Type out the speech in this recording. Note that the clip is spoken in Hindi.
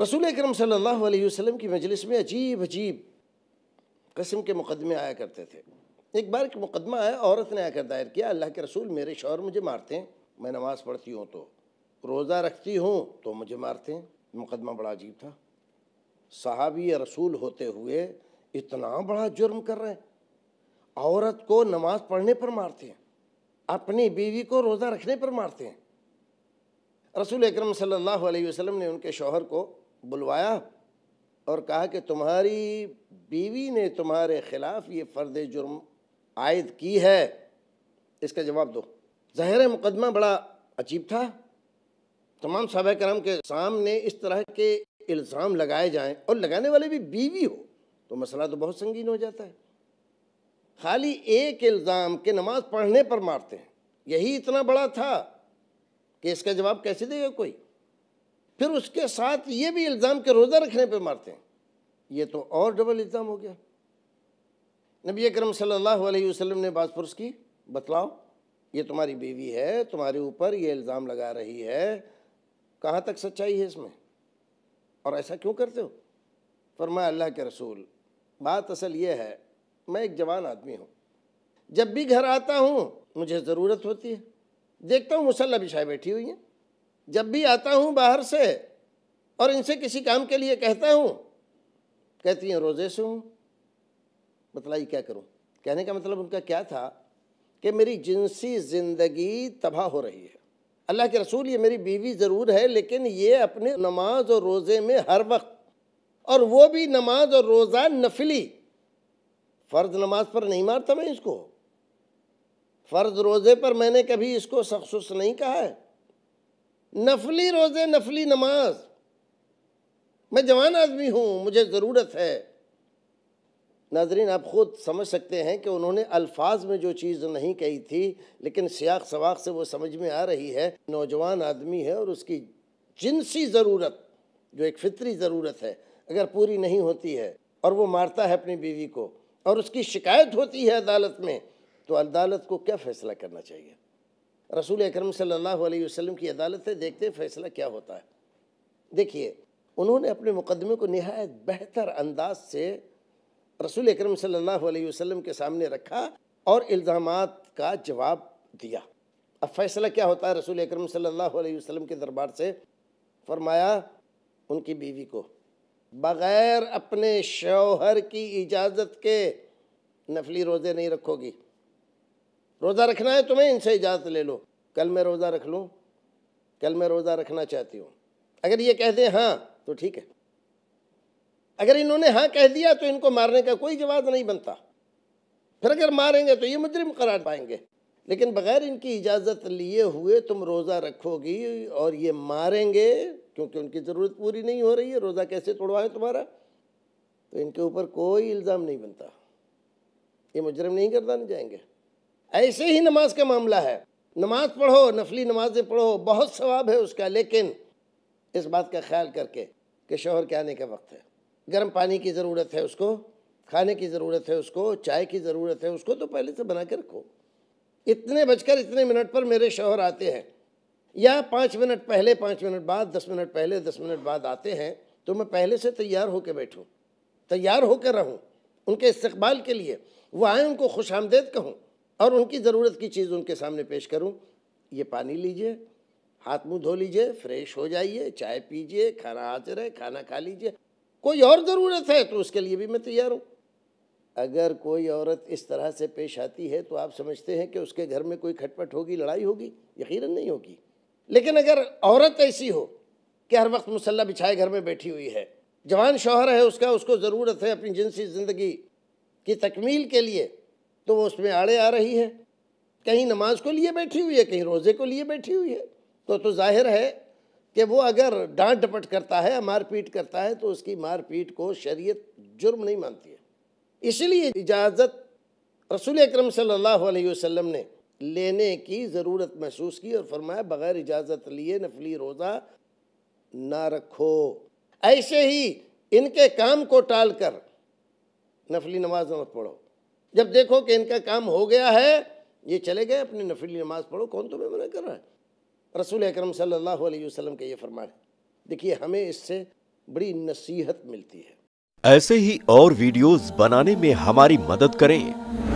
रसूल अक्रम सल्हसम की मजलिस में अजीब अजीब कस्म के मुकदमे आया करते थे एक बार एक मुकदमा आया औरत ने आकर दायर किया अल्लाह के रसूल मेरे शौर मुझे मारते हैं मैं नमाज़ पढ़ती हूँ तो रोज़ा रखती हूँ तो मुझे मारते हैं मुकदमा बड़ा अजीब था साहबी रसूल होते हुए इतना बड़ा जुर्म कर रहे हैं औरत को नमाज पढ़ने पर मारते हैं अपनी बीवी को रोज़ा रखने पर मारते हैं रसूल अक्रम सल्ला वसलम ने उनके शोहर को बुलवाया और कहा कि तुम्हारी बीवी ने तुम्हारे ख़िलाफ़ ये फ़र्द जुर्म आयद की है इसका जवाब दो जहर मुकदमा बड़ा अजीब था तमाम सब कराम के सामने इस तरह के इल्ज़ाम लगाए जाएं और लगाने वाले भी बीवी हो तो मसला तो बहुत संगीन हो जाता है खाली एक इल्ज़ाम के नमाज़ पढ़ने पर मारते हैं यही इतना बड़ा था कि इसका जवाब कैसे देगा कोई फिर उसके साथ ये भी इल्ज़ाम के रोज़ा रखने पे मारते हैं ये तो और डबल इल्ज़ाम हो गया नबी करम सल्लल्लाहु अलैहि वसल्लम ने बात पुरुष की बतलाओ ये तुम्हारी बीवी है तुम्हारे ऊपर ये इल्ज़ाम लगा रही है कहाँ तक सच्चाई है इसमें और ऐसा क्यों करते हो फरमाया अल्लाह के रसूल बात असल ये है मैं एक जवान आदमी हूँ जब भी घर आता हूँ मुझे ज़रूरत होती है देखता हूँ मुसल्ला बिछाए बैठी हुई हैं जब भी आता हूँ बाहर से और इनसे किसी काम के लिए कहता हूँ कहती हैं रोज़े से हूँ बतलाई क्या करूँ कहने का मतलब उनका क्या था कि मेरी जिनसी ज़िंदगी तबाह हो रही है अल्लाह के रसूल ये मेरी बीवी ज़रूर है लेकिन ये अपने नमाज और रोज़े में हर वक्त और वो भी नमाज और रोज़ा नफली फ़र्ज़ नमाज पर नहीं मारता मैं इसको फ़र्ज़ रोज़े पर मैंने कभी इसको सखसुस नहीं कहा है नफली रोज़े नफली नमाज मैं जवान आदमी हूँ मुझे ज़रूरत है नाजरीन आप ख़ुद समझ सकते हैं कि उन्होंने अल्फाज में जो चीज़ नहीं कही थी लेकिन सियाक सवाक से वो समझ में आ रही है नौजवान आदमी है और उसकी जिनसी ज़रूरत जो एक फितरी ज़रूरत है अगर पूरी नहीं होती है और वो मारता है अपनी बीवी को और उसकी शिकायत होती है अदालत में तो अदालत को क्या फ़ैसला करना चाहिए रसूल अक्रम सल्लल्लाहु की अदालत से देखते हैं फैसला क्या होता है देखिए उन्होंने अपने मुकदमे को नहायत बेहतर अंदाज से रसूल अक्रम सल्लल्लाहु के सामने रखा और इल्ज़ाम का जवाब दिया अब फैसला क्या होता है रसूल अकरम सल्लल्लाहु के दरबार से फरमाया उनकी बीवी को बग़ैर अपने शौहर की इजाज़त के नफली रोज़े नहीं रखोगी रोज़ा रखना है तुम्हें इनसे इजाज़त ले लो कल मैं रोज़ा रख लूँ कल मैं रोज़ा रखना चाहती हूँ अगर ये कह दें हाँ तो ठीक है अगर इन्होंने हाँ कह दिया तो इनको मारने का कोई जवाब नहीं बनता फिर अगर मारेंगे तो ये मुजरिम करार पाएंगे लेकिन बगैर इनकी इजाज़त लिए हुए तुम रोज़ा रखोगी और ये मारेंगे क्योंकि उनकी ज़रूरत पूरी नहीं हो रही है रोज़ा कैसे तोड़वाएं तुम्हारा तो इनके ऊपर कोई इल्ज़ाम नहीं बनता ये मुजरम नहीं गर्दाने जाएंगे ऐसे ही नमाज का मामला है नमाज पढ़ो नफली नमाजें पढ़ो बहुत सवाब है उसका लेकिन इस बात का ख्याल करके कि शोहर के आने का वक्त है गर्म पानी की ज़रूरत है उसको खाने की ज़रूरत है उसको चाय की ज़रूरत है उसको तो पहले से बना के रखो इतने बजकर इतने मिनट पर मेरे शोहर आते हैं या पाँच मिनट पहले पाँच मिनट बाद दस मिनट पहले दस मिनट बाद आते हैं तो मैं पहले से तैयार होकर बैठूँ तैयार होकर रहूँ उनके इस्तबाल के लिए वो आए उनको खुश आमदेद कहूँ और उनकी ज़रूरत की चीज़ उनके सामने पेश करूं ये पानी लीजिए हाथ मुंह धो लीजिए फ्रेश हो जाइए चाय पीजिए खाना हाजिर है खाना खा लीजिए कोई और ज़रूरत है तो उसके लिए भी मैं तैयार हूँ अगर कोई औरत इस तरह से पेश आती है तो आप समझते हैं कि उसके घर में कोई खटपट होगी लड़ाई होगी यकीन नहीं होगी लेकिन अगर औरत ऐसी हो कि हर वक्त मुसल्ला बिछाए घर में बैठी हुई है जवान शोहर है उसका उसको ज़रूरत है अपनी जिनसी ज़िंदगी की तकमील के लिए तो वो उसमें आड़े आ रही है कहीं नमाज को लिए बैठी हुई है कहीं रोज़े को लिए बैठी हुई है तो तो जाहिर है कि वो अगर डांट डपट करता है मारपीट करता है तो उसकी मारपीट को शरीयत जुर्म नहीं मानती है इसलिए इजाज़त रसूल अक्रम सल्लल्लाहु अलैहि वसल्लम ने लेने की ज़रूरत महसूस की और फरमाया बग़ैर इजाज़त लिए नफली रोज़ा ना रखो ऐसे ही इनके काम को टाल कर नफली नमाज मत पढ़ो जब देखो कि इनका काम हो गया है ये चले गए अपनी नफिली नमाज़ पढ़ो कौन तुम्हें मना कर रहा है रसूल अक्रम सल्लल्लाहु का ये फरमान है देखिए हमें इससे बड़ी नसीहत मिलती है ऐसे ही और वीडियोस बनाने में हमारी मदद करें